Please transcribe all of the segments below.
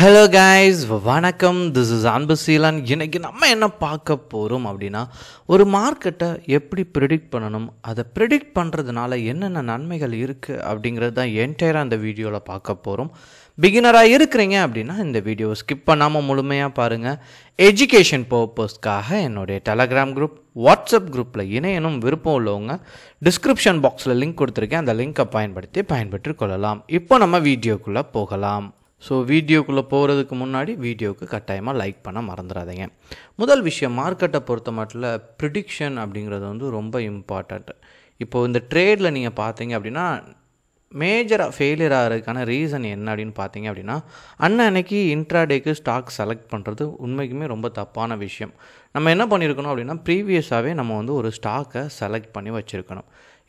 hello guys வணக்கம் this is Anbu Seelan இன்றைக்கி நம்ம என்ன பார்க்க போகிறோம் அப்படின்னா ஒரு மார்க்கெட்டை எப்படி ப்ரிடிக்ட் பண்ணணும் அதை ப்ரிடிக்ட் பண்ணுறதுனால என்னென்ன நன்மைகள் இருக்குது அப்படிங்கிறது தான் என்டையராக இந்த வீடியோவில் பார்க்க போகிறோம் பிகினராக இருக்கிறீங்க அப்படின்னா இந்த வீடியோவை ஸ்கிப் பண்ணாமல் முழுமையாக பாருங்கள் எஜுகேஷன் பர்பஸ்க்காக என்னுடைய டெலகிராம் குரூப் வாட்ஸ்அப் குரூப்பில் இணையனும் விருப்பம் உள்ளவங்க டிஸ்கிரிப்ஷன் பாக்ஸில் லிங்க் கொடுத்துருக்கேன் அந்த லிங்க்கை பயன்படுத்தி பயன்பெற்று கொள்ளலாம் இப்போ நம்ம வீடியோக்குள்ளே போகலாம் ஸோ வீடியோக்குள்ளே போகிறதுக்கு முன்னாடி வீடியோவுக்கு கட்டாயமாக லைக் பண்ண மறந்துடாதீங்க முதல் விஷயம் மார்க்கெட்டை பொறுத்த மட்டும் ப்ரிடிக்ஷன் அப்படிங்கிறது வந்து ரொம்ப இம்பார்ட்டண்ட் இப்போது இந்த ட்ரேடில் நீங்கள் பார்த்தீங்க அப்படின்னா மேஜராக ஃபெயிலியர் ஆகிறதுக்கான ரீசன் என்ன அப்படின்னு பார்த்தீங்க அப்படின்னா அண்ணன் அன்னைக்கு இன்ட்ராடேக்கு ஸ்டாக் செலக்ட் பண்ணுறது உண்மைக்குமே ரொம்ப தப்பான விஷயம் நம்ம என்ன பண்ணியிருக்கணும் அப்படின்னா ப்ரீவியஸாகவே நம்ம வந்து ஒரு ஸ்டாக்கை செலக்ட் பண்ணி வச்சுருக்கணும்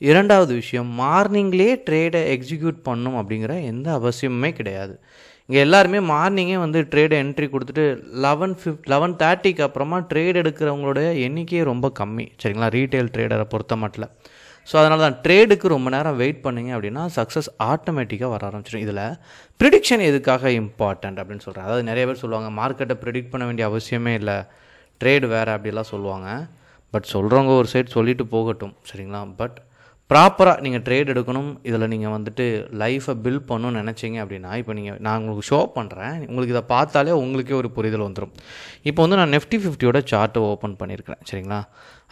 இரண்டாவது விஷயம் மார்னிங்லேயே ட்ரேடை எக்ஸிக்யூட் பண்ணும் அப்படிங்கிற எந்த அவசியமுமே கிடையாது இங்கே எல்லாருமே மார்னிங்கே வந்து ட்ரேடு என்ட்ரி கொடுத்துட்டு லெவன் ஃபிஃப் லெவன் தேர்ட்டிக்கு அப்புறமா ட்ரேட் எடுக்கிறவங்களுடைய எண்ணிக்கையே ரொம்ப கம்மி சரிங்களா ரீட்டைல் ட்ரேடரை பொறுத்த மாட்டில் ஸோ அதனால தான் ட்ரேடுக்கு ரொம்ப நேரம் வெயிட் பண்ணிங்க அப்படின்னா சக்ஸஸ் ஆட்டோமேட்டிக்காக வர ஆரம்பிச்சிடும் இதில் ப்ரிடிக்ஷன் எதுக்காக இம்பார்ட்டண்ட் அப்படின்னு சொல்கிறேன் அதாவது நிறைய பேர் சொல்லுவாங்க மார்க்கெட்டை ப்ரிடிக்ட் பண்ண வேண்டிய அவசியமே இல்லை ட்ரேடு வேறு அப்படிலாம் சொல்லுவாங்க பட் சொல்கிறவங்க ஒரு சைடு சொல்லிட்டு போகட்டும் சரிங்களா பட் ப்ராப்பராக நீங்கள் ட்ரேட் எடுக்கணும் இதில் நீங்கள் வந்துட்டு லைஃபை பில் பண்ணணும்னு நினச்சிங்க அப்படின்னா இப்போ நீங்கள் நான் உங்களுக்கு ஷோ பண்ணுறேன் உங்களுக்கு இதை பார்த்தாலே உங்களுக்கே ஒரு புரிதல் வந்துடும் இப்போ வந்து நான் நெஃப்டி ஃபிஃப்டியோட சார்ட்டை ஓப்பன் பண்ணியிருக்கிறேன் சரிங்களா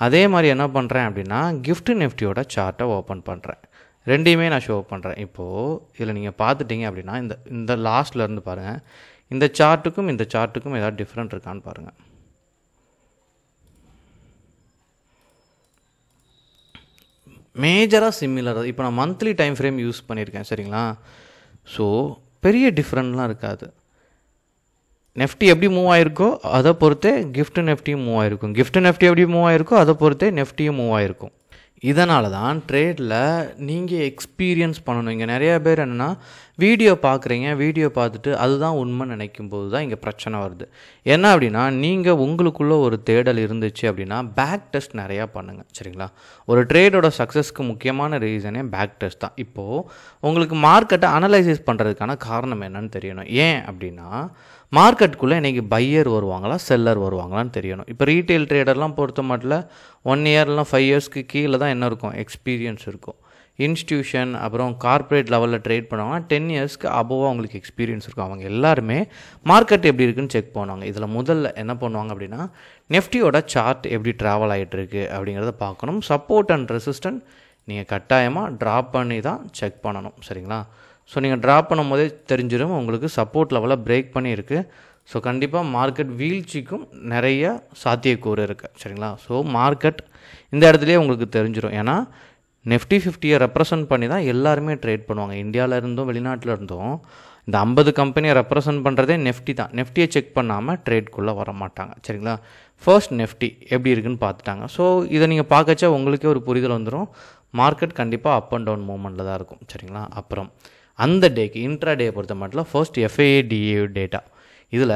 அதே மாதிரி என்ன பண்ணுறேன் அப்படின்னா கிஃப்ட் நெஃப்டியோட சார்ட்டை ஓப்பன் பண்ணுறேன் ரெண்டையுமே நான் ஷோ பண்ணுறேன் இப்போது இதில் நீங்கள் பார்த்துட்டிங்க அப்படின்னா இந்த இந்த லாஸ்ட்லேருந்து பாருங்கள் இந்த சார்ட்டுக்கும் இந்த சார்ட்டுக்கும் ஏதாவது டிஃப்ரெண்ட் இருக்கான்னு பாருங்கள் மேஜராக சிமிலர் இப்போ நான் மந்த்லி டைம் ஃப்ரேம் யூஸ் பண்ணியிருக்கேன் சரிங்களா ஸோ பெரிய டிஃப்ரெண்ட்லாம் இருக்காது நெஃப்டி எப்படி மூவ் ஆகிருக்கோ அதை பொறுத்தே கிஃப்ட் நெஃப்டியும் மூவ் ஆகிருக்கும் கிஃப்ட் நெஃப்டி எப்படி மூவ் ஆகிருக்கோ அதை பொறுத்தே நெஃப்டியும் மூவ் ஆகிருக்கும் இதனால தான் ட்ரேடில் நீங்கள் எக்ஸ்பீரியன்ஸ் பண்ணணும் இங்கே நிறையா பேர் என்னென்னா வீடியோ பார்க்குறீங்க வீடியோ பார்த்துட்டு அதுதான் உண்மை நினைக்கும் போது தான் இங்கே பிரச்சனை வருது என்ன அப்படின்னா நீங்கள் உங்களுக்குள்ளே ஒரு தேடல் இருந்துச்சு அப்படின்னா பேக் டெஸ்ட் நிறையா பண்ணுங்கள் சரிங்களா ஒரு ட்ரேடோட சக்ஸஸ்க்கு முக்கியமான ரீசனே பேக் டெஸ்ட் தான் இப்போது உங்களுக்கு மார்க்கெட்டை அனலைசிஸ் பண்ணுறதுக்கான காரணம் என்னன்னு தெரியணும் ஏன் அப்படின்னா மார்க்கெட்டுக்குள்ளே இன்றைக்கி பையர் வருவாங்களா செல்லர் வருவாங்களான்னு தெரியணும் இப்போ ரீட்டெயில் ட்ரேடர்லாம் பொறுத்த மட்டும் ஒன் இயர்லாம் ஃபைவ் இயர்ஸ்க்கு கீழே தான் தான் என்ன இருக்கும் எக்ஸ்பீரியன்ஸ் இருக்கும் இன்ஸ்டியூஷன் அப்புறம் கார்ப்பரேட் லெவலில் ட்ரேட் பண்ணுவாங்க டென் இயர்ஸ்க்கு அபோவாக அவங்களுக்கு எக்ஸ்பீரியன்ஸ் இருக்கும் அவங்க எல்லாருமே மார்க்கெட் எப்படி இருக்குன்னு செக் பண்ணுவாங்க இதில் முதல்ல என்ன பண்ணுவாங்க அப்படின்னா நெஃப்டியோட சார்ட் எப்படி ட்ராவல் ஆகிட்டு இருக்கு அப்படிங்கிறத பார்க்கணும் சப்போர்ட் அண்ட் ரெசிஸ்டன்ட் நீங்கள் கட்டாயமாக ட்ராப் பண்ணி தான் செக் பண்ணணும் சரிங்களா ஸோ நீங்கள் ட்ராப் பண்ணும் போதே தெரிஞ்சிடும் உங்களுக்கு சப்போர்ட் லெவலில் பிரேக் பண்ணியிருக்கு ஸோ கண்டிப்பாக மார்க்கெட் வீழ்ச்சிக்கும் நிறைய சாத்தியக்கூறு இருக்குது சரிங்களா ஸோ மார்க்கெட் இந்த இடத்துலையே உங்களுக்கு தெரிஞ்சிடும் ஏன்னா நெஃப்டி ஃபிஃப்டியை ரெப்ரசன்ட் பண்ணி தான் எல்லாருமே ட்ரேட் பண்ணுவாங்க இந்தியாவில் இருந்தும் வெளிநாட்டில் இருந்தும் இந்த ஐம்பது கம்பெனியை ரெப்ரசன்ட் பண்ணுறதே நெஃப்டி தான் நெஃப்டியை செக் பண்ணாமல் ட்ரேட்குள்ளே வர மாட்டாங்க சரிங்களா ஃபர்ஸ்ட் நெஃப்டி எப்படி இருக்குன்னு பார்த்துட்டாங்க ஸோ இதை நீங்கள் பார்க்கச்சா உங்களுக்கே ஒரு புரிதல் வந்துடும் மார்க்கெட் கண்டிப்பாக அப் அண்ட் டவுன் மூமெண்ட்டில் தான் இருக்கும் சரிங்களா அப்புறம் அந்த டேக்கு இன்ட்ரா டே பொறுத்த மட்டும் ஃபர்ஸ்ட் எஃப்ஐஏ டிஏ டேட்டா இதில்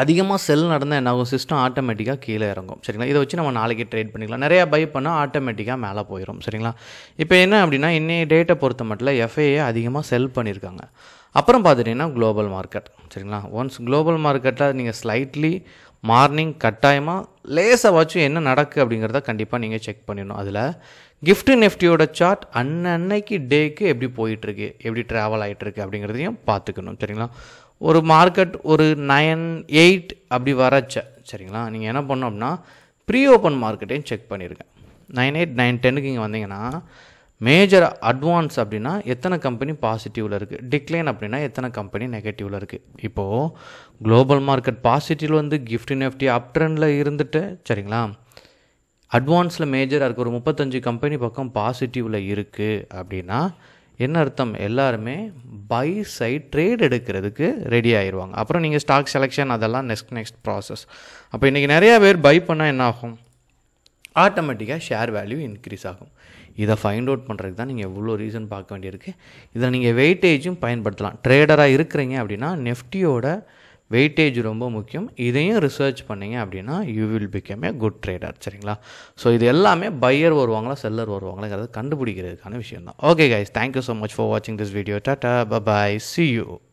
அதிகமாக செல் நடந்தால் என்ன ஆகும் சிஸ்டம் ஆட்டோமேட்டிக்காக கீழே இறங்கும் சரிங்களா இதை வச்சு நம்ம நாளைக்கு ட்ரேட் பண்ணிக்கலாம் நிறையா பை பண்ணால் ஆட்டோமேட்டிக்காக மேலே போயிடும் சரிங்களா இப்போ என்ன அப்படின்னா இன்றைய டேட்டை பொறுத்த மட்டும் எஃப்ஐஏ அதிகமாக செல் பண்ணியிருக்காங்க அப்புறம் பார்த்துட்டிங்கன்னா குளோபல் மார்க்கெட் சரிங்களா ஒன்ஸ் குளோபல் மார்க்கெட்டில் நீங்கள் ஸ்லைட்லி மார்னிங் கட்டாயமாக லேசாக வச்சு என்ன நடக்கு அப்படிங்கிறத கண்டிப்பாக நீங்கள் செக் பண்ணிடணும் அதில் கிஃப்ட் நெஃப்டியோட சார்ட் அன்னன்னைக்கு டேக்கு எப்படி போயிட்டுருக்கு எப்படி ட்ராவல் ஆகிட்டுருக்கு அப்படிங்கிறதையும் பார்த்துக்கணும் சரிங்களா ஒரு மார்க்கெட் ஒரு நைன் எயிட் அப்படி வரச்ச சரிங்களா நீங்கள் என்ன பண்ணோம் அப்படின்னா ப்ரீ ஓப்பன் மார்க்கெட்டையும் செக் பண்ணியிருக்கேன் நைன் எயிட் நைன் டென்னுக்கு இங்கே வந்தீங்கன்னா மேஜர் அட்வான்ஸ் அப்படின்னா எத்தனை கம்பெனி பாசிட்டிவில் இருக்குது டிக்ளைன் அப்படின்னா எத்தனை கம்பெனி நெகட்டிவில் இருக்குது இப்போது குளோபல் மார்க்கெட் பாசிட்டிவ் வந்து கிஃப்ட் நெஃப்டி அப் ட்ரெண்டில் இருந்துட்டு சரிங்களா அட்வான்ஸில் மேஜராக இருக்குது ஒரு முப்பத்தஞ்சு கம்பெனி பக்கம் பாசிட்டிவில் இருக்குது அப்படின்னா என்ன அர்த்தம் எல்லாருமே பை சைட் ட்ரேட் எடுக்கிறதுக்கு ரெடி ஆயிடுவாங்க அப்புறம் நீங்கள் ஸ்டாக் செலெக்ஷன் அதெல்லாம் நெக்ஸ்ட் நெக்ஸ்ட் ப்ராசஸ் அப்போ இன்றைக்கி நிறையா பேர் பை பண்ணால் என்ன ஆகும் ஆட்டோமேட்டிக்காக ஷேர் வேல்யூ இன்க்ரீஸ் ஆகும் இதை ஃபைண்ட் அவுட் பண்ணுறதுக்கு தான் நீங்கள் எவ்வளோ ரீசன் பார்க்க வேண்டியிருக்கு இதை நீங்கள் வெயிட்டேஜும் பயன்படுத்தலாம் ட்ரேடராக இருக்கிறீங்க அப்படின்னா நெஃப்டியோட வெயிட்டேஜ் ரொம்ப முக்கியம் இதையும் ரிசர்ச் பண்ணிங்க அப்படின்னா you will become a good trader சரிங்களா ஸோ இது எல்லாமே பையர் வருவாங்களா செல்லர் வருவாங்களாங்கிறது கண்டுபிடிக்கிறதுக்கான விஷயம் தான் okay guys thank you so much for வாட்சிங் this video tata bye bye see you